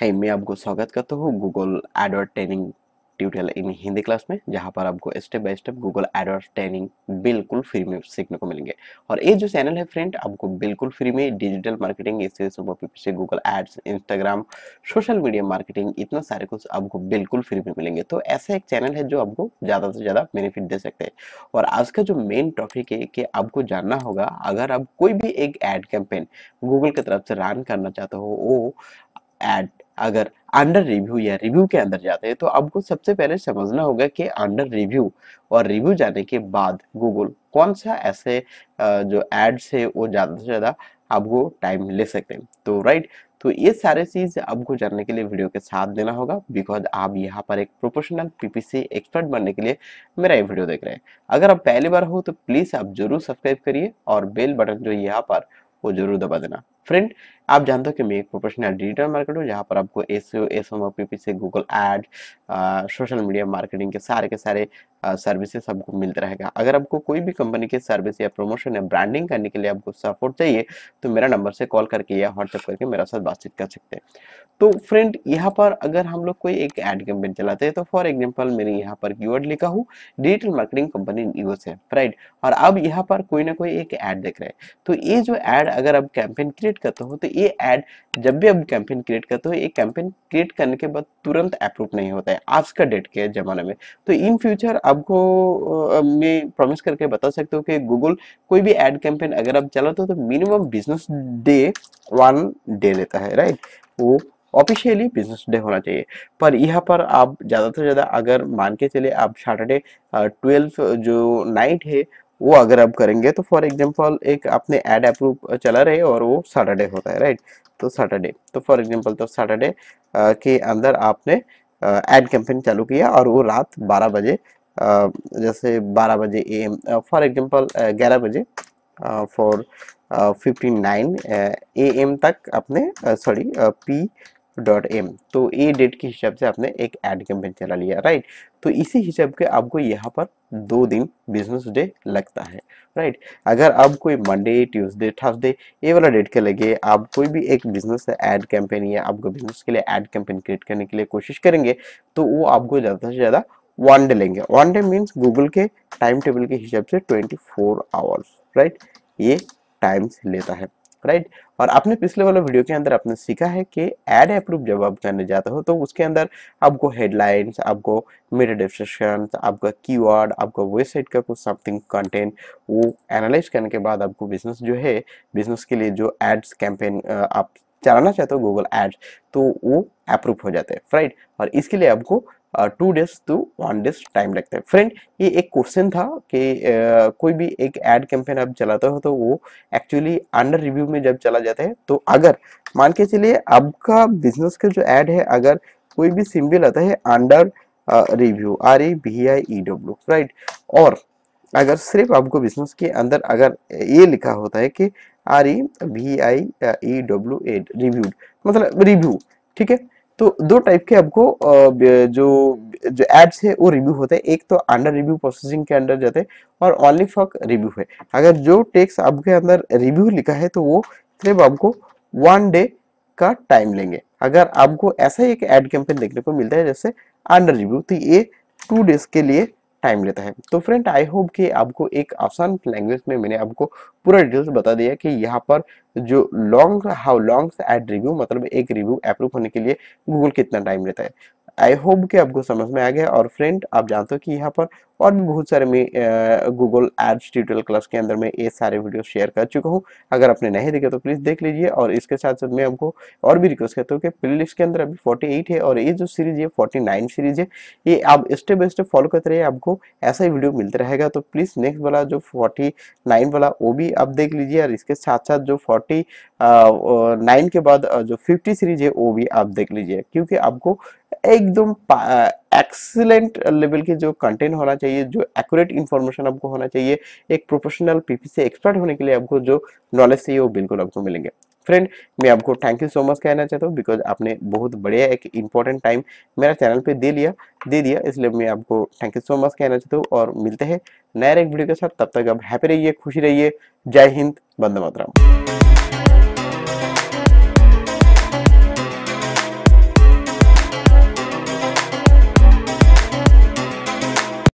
है hey, मैं आपको स्वागत करता हूँ Google advert training tutorial in Hindi class में जहाँ पर आपको step by step Google advert training बिल्कुल फ्री में सीखने को मिलेंगे और ये जो चैनल है फ्रेंड आपको बिल्कुल फ्री में डिजिटल मार्केटिंग इससे से Google ads Instagram social media marketing इतना सारे कुछ आपको बिल्कुल फ्री में मिलेंगे तो ऐसा एक चैनल है जो आपको ज़्यादा से ज़्यादा बेनिफिट दे सकते हैं और आज का जो मेन टॉपिक है कि आपको जानना होगा अगर आप कोई भी एक एड कैंपेन गूगल की तरफ से रन करना चाहते हो वो एड अगर अंडर रिव्यू या रिव्यू के अंदर जाते हैं तो आपको सबसे पहले समझना होगा कि अंडर रिव्यू और रिव्यू जाने के बाद गूगल कौन सा ऐसे जो एड्स है वो ज़्यादा से ज़्यादा आपको टाइम ले सकते हैं तो राइट तो ये सारे चीज़ आपको जानने के लिए वीडियो के साथ देना होगा बिकॉज आप यहाँ पर एक प्रोफेशनल पीपीसी एक्सपर्ट बनने के लिए मेरा ये वीडियो देख रहे हैं अगर आप पहली बार हो तो प्लीज़ आप जरूर सब्सक्राइब करिए और बेल बटन जो यहाँ पर वो जरूर दबा देना फ्रेंड आप जानते हो कि मैं एक प्रोफेशनल डिजिटल मार्केटर हूँ जहाँ पर आपको S O S M O P P से Google ad social media marketing के सारे के सारे सर्विसेज आपको मिलते रहेगा अगर आपको कोई भी कंपनी के सर्विस या प्रमोशन या ब्रांडिंग करने के लिए आपको सपोर्ट चाहिए तो मेरा नंबर से कॉल करके या व्हाट्सएप करके मेरे साथ बातचीत कर सकते हैं तो फ्रेंड यहाँ पर अगर हम लोग कोई एक एड कैंपेन चलाते हैं तो फॉर एग्जाम्पल मैंने यहाँ पर कीवर्ड लिखा हूँ डिजिटल मार्केटिंग कंपनी यूएस है राइट और अब यहाँ पर कोई ना कोई एक एड देख रहे हैं तो ये जो एड अगर आप कैंपेन क्रिएट क्रिएट करते हो तो ये एड जब भी आप कैंपेन क्रिएट करते हो ये कैंपेन क्रिएट करने के बाद तुरंत अप्रूव नहीं होता है आज का डेट के ज़माने में तो इन फ्यूचर आपको मैं प्रॉमिस करके बता सकता हूँ कि गूगल कोई भी एड कैंपेन अगर आप चलाते हो तो minimum business day one day लेता है राइट वो ऑफिशियली बिजनेस डे होना चाहिए पर यहाँ पर आप ज़्यादा से ज़्यादा अगर मान के चले आप सैटरडे ट्वेल्व जो नाइट है वो अगर आप करेंगे तो फॉर एग्जाम्पल एक आपने एड अप्रूव चला रहे और वो सैटरडे होता है राइट तो सैटरडे तो फॉर एग्जाम्पल तो सैटरडे के अंदर आपने एड कैंपेन चालू किया और वो रात 12 बजे जैसे 12 बजे ए एम फॉर एग्जाम्पल ग्यारह बजे four fifty nine A M तक आपने सॉरी पी डॉट एम तो ए डेट के हिसाब से आपने एक एड कैंपेन चला लिया राइट तो इसी हिसाब के आपको यहाँ पर दो दिन बिजनेस डे लगता है राइट अगर आप कोई मंडे ट्यूसडे थर्सडे ये वाला डेट के लगे आप कोई भी एक बिजनेस एड कैंपेन या आपको बिजनेस के लिए एड कैंपेन क्रिएट करने के लिए कोशिश करेंगे तो वो आपको ज़्यादा से ज़्यादा वन डे लेंगे वन डे मीन्स गूगल के टाइम टेबल के हिसाब से ट्वेंटी आवर्स राइट ये टाइम्स लेता है राइट right? और आपने पिछले वाले वीडियो के अंदर आपने सीखा है कि एड अप्रूव जब आप करने जाते हो तो उसके अंदर आपको हेडलाइंस आपको मेटा डिस्क्रिप्शन आपका कीवर्ड आपका वेबसाइट का कुछ समथिंग कंटेंट वो एनालाइज करने के बाद आपको बिजनेस जो है बिजनेस के लिए जो एड्स कैंपेन आप चलाना चाहते हो गूगल एड्स तो वो अप्रूव हो जाते हैं राइट और इसके लिए आपको two days two one days time लगता है फ्रेंड ये एक क्वेश्चन था कि कोई भी एक एड कैंपेन आप चलाते हो तो वो एक्चुअली अंडर रिव्यू में जब चला जाता है तो अगर मान के चलिए आपका बिजनेस का जो एड है अगर कोई भी सिम्बल आता है under review R A B I E W right और अगर सिर्फ आपको बिजनेस के अंदर अगर ये लिखा होता है कि R E B I E W ad reviewed मतलब रिव्यू ठीक है तो दो टाइप के आपको जो जो एड्स है वो रिव्यू होते हैं एक तो अंडर रिव्यू प्रोसेसिंग के अंडर जाते हैं और ओनली फॉर रिव्यू है अगर जो टेक्स आपके अंदर रिव्यू लिखा है तो वो सिर्फ आपको वन डे का टाइम लेंगे अगर आपको ऐसा ही एक एड कैंपेन देखने को मिलता है जैसे अंडर रिव्यू तो ये टू डेज के लिए टाइम लेता है तो फ्रेंड आई होप कि आपको एक आसान लैंग्वेज में मैंने आपको पूरा डिटेल्स बता दिया कि यहाँ पर जो long how long ad review मतलब एक रिव्यू अप्रूव होने के लिए गूगल कितना टाइम लेता है आई होप कि आपको समझ में आ गया और फ्रेंड आप जानते हो कि यहाँ पर और भी बहुत सारे मैं गूगल एड्स ट्यूटोरियल क्लास के अंदर मैं ये सारे वीडियो शेयर कर चुका हूँ अगर आपने नहीं देखे तो प्लीज़ देख लीजिए और इसके साथ साथ मैं आपको और भी रिक्वेस्ट करता हूँ कि प्ले के अंदर अभी 48 है और ये जो सीरीज है 49 सीरीज है ये आप स्टेप बाई स्टेप फॉलो करते रहिए आपको ऐसा ही वीडियो मिलता रहेगा तो प्लीज़ नेक्स्ट वाला जो फोर्टी वाला वो भी आप देख लीजिए और इसके साथ साथ जो फोर्टी के बाद जो फिफ्टी सीरीज है वो भी आप देख लीजिए क्योंकि आपको एकदम एक्सीलेंट लेवल के जो कंटेंट होना चाहिए जो एक्यूरेट इन्फॉर्मेशन आपको होना चाहिए एक प्रोफेशनल पीपी से एक्सपर्ट होने के लिए आपको जो नॉलेज चाहिए वो बिल्कुल आपको मिलेंगे फ्रेंड मैं आपको थैंक यू सो मच कहना चाहता हूँ बिकॉज आपने बहुत बढ़िया एक इंपॉर्टेंट टाइम मेरा चैनल पे दे लिया दे दिया इसलिए मैं आपको थैंक यू सो मच कहना चाहता हूँ और मिलते हैं नया एक वीडियो के साथ तब तक आप हैप्पी रहिए खुशी रहिए जय हिंद बंद मातरम